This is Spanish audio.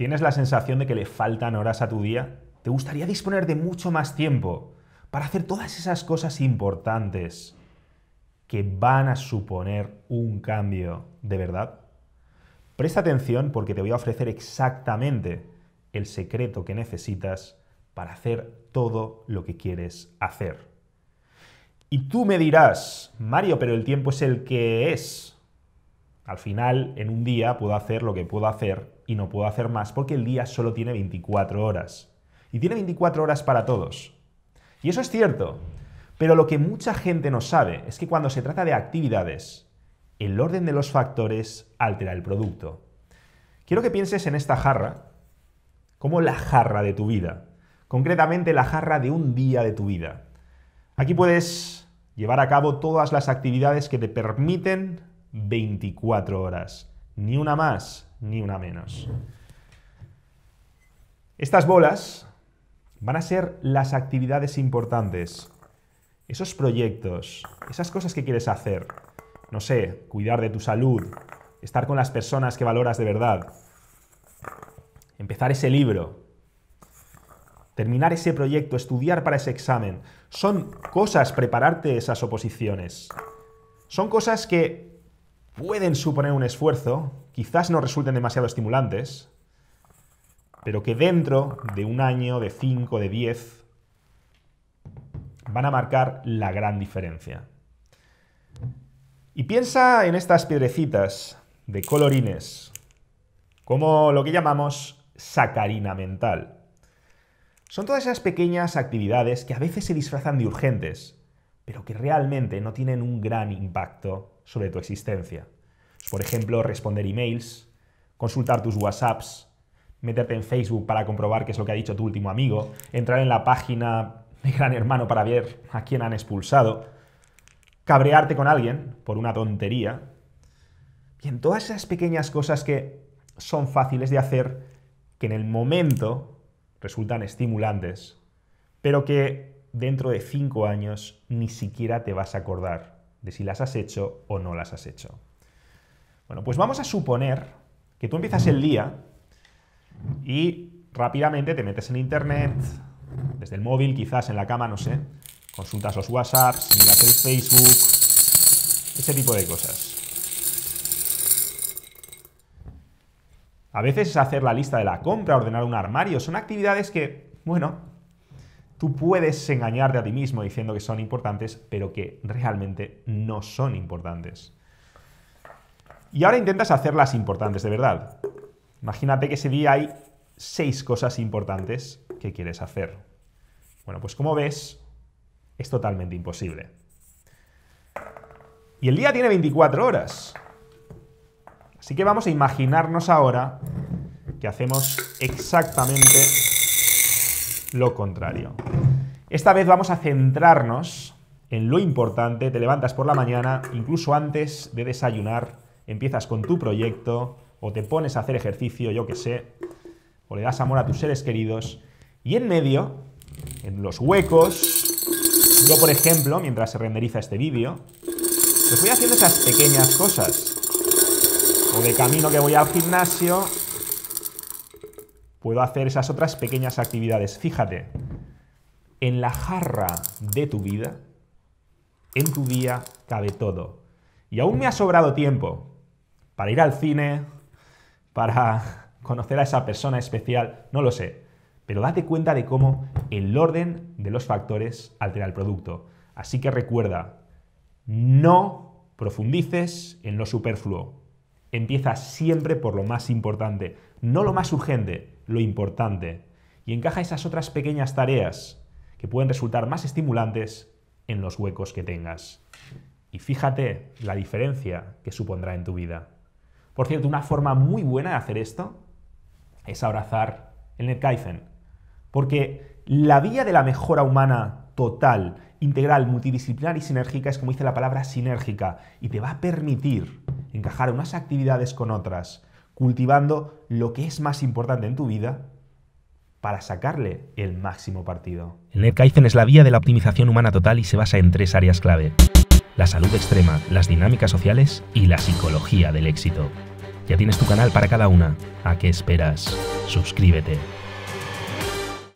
tienes la sensación de que le faltan horas a tu día, te gustaría disponer de mucho más tiempo para hacer todas esas cosas importantes que van a suponer un cambio de verdad. Presta atención porque te voy a ofrecer exactamente el secreto que necesitas para hacer todo lo que quieres hacer. Y tú me dirás, Mario, pero el tiempo es el que es. Al final, en un día puedo hacer lo que puedo hacer y no puedo hacer más porque el día solo tiene 24 horas. Y tiene 24 horas para todos. Y eso es cierto. Pero lo que mucha gente no sabe es que cuando se trata de actividades, el orden de los factores altera el producto. Quiero que pienses en esta jarra como la jarra de tu vida. Concretamente la jarra de un día de tu vida. Aquí puedes llevar a cabo todas las actividades que te permiten 24 horas. Ni una más, ni una menos. Estas bolas van a ser las actividades importantes, esos proyectos, esas cosas que quieres hacer. No sé, cuidar de tu salud, estar con las personas que valoras de verdad, empezar ese libro, terminar ese proyecto, estudiar para ese examen. Son cosas prepararte esas oposiciones. Son cosas que pueden suponer un esfuerzo, quizás no resulten demasiado estimulantes, pero que dentro de un año, de cinco, de 10, van a marcar la gran diferencia. Y piensa en estas piedrecitas de colorines como lo que llamamos sacarina mental. Son todas esas pequeñas actividades que a veces se disfrazan de urgentes, pero que realmente no tienen un gran impacto sobre tu existencia. Por ejemplo, responder emails, consultar tus WhatsApps, meterte en Facebook para comprobar qué es lo que ha dicho tu último amigo, entrar en la página de Gran Hermano para ver a quién han expulsado, cabrearte con alguien por una tontería. Y en todas esas pequeñas cosas que son fáciles de hacer, que en el momento resultan estimulantes, pero que dentro de cinco años ni siquiera te vas a acordar de si las has hecho o no las has hecho. Bueno, pues vamos a suponer que tú empiezas el día y rápidamente te metes en internet, desde el móvil, quizás en la cama, no sé, consultas los WhatsApps, miras el Facebook, ese tipo de cosas. A veces es hacer la lista de la compra, ordenar un armario, son actividades que, bueno, tú puedes engañarte a ti mismo diciendo que son importantes, pero que realmente no son importantes. Y ahora intentas hacerlas importantes, de verdad. Imagínate que ese día hay seis cosas importantes que quieres hacer. Bueno, pues como ves, es totalmente imposible. Y el día tiene 24 horas. Así que vamos a imaginarnos ahora que hacemos exactamente lo contrario. Esta vez vamos a centrarnos en lo importante, te levantas por la mañana, incluso antes de desayunar, empiezas con tu proyecto o te pones a hacer ejercicio, yo qué sé, o le das amor a tus seres queridos, y en medio, en los huecos, yo por ejemplo, mientras se renderiza este vídeo, pues voy haciendo esas pequeñas cosas. O de camino que voy al gimnasio, puedo hacer esas otras pequeñas actividades. Fíjate, en la jarra de tu vida, en tu día cabe todo. Y aún me ha sobrado tiempo para ir al cine, para conocer a esa persona especial, no lo sé. Pero date cuenta de cómo el orden de los factores altera el producto. Así que recuerda, no profundices en lo superfluo. Empieza siempre por lo más importante, no lo más urgente, lo importante y encaja esas otras pequeñas tareas que pueden resultar más estimulantes en los huecos que tengas. Y fíjate la diferencia que supondrá en tu vida. Por cierto, una forma muy buena de hacer esto es abrazar el Netkaizen. Porque la vía de la mejora humana total, integral, multidisciplinar y sinérgica es como dice la palabra sinérgica y te va a permitir encajar unas actividades con otras, cultivando lo que es más importante en tu vida para sacarle el máximo partido. El NetKaizen es la vía de la optimización humana total y se basa en tres áreas clave. La salud extrema, las dinámicas sociales y la psicología del éxito. Ya tienes tu canal para cada una. ¿A qué esperas? Suscríbete.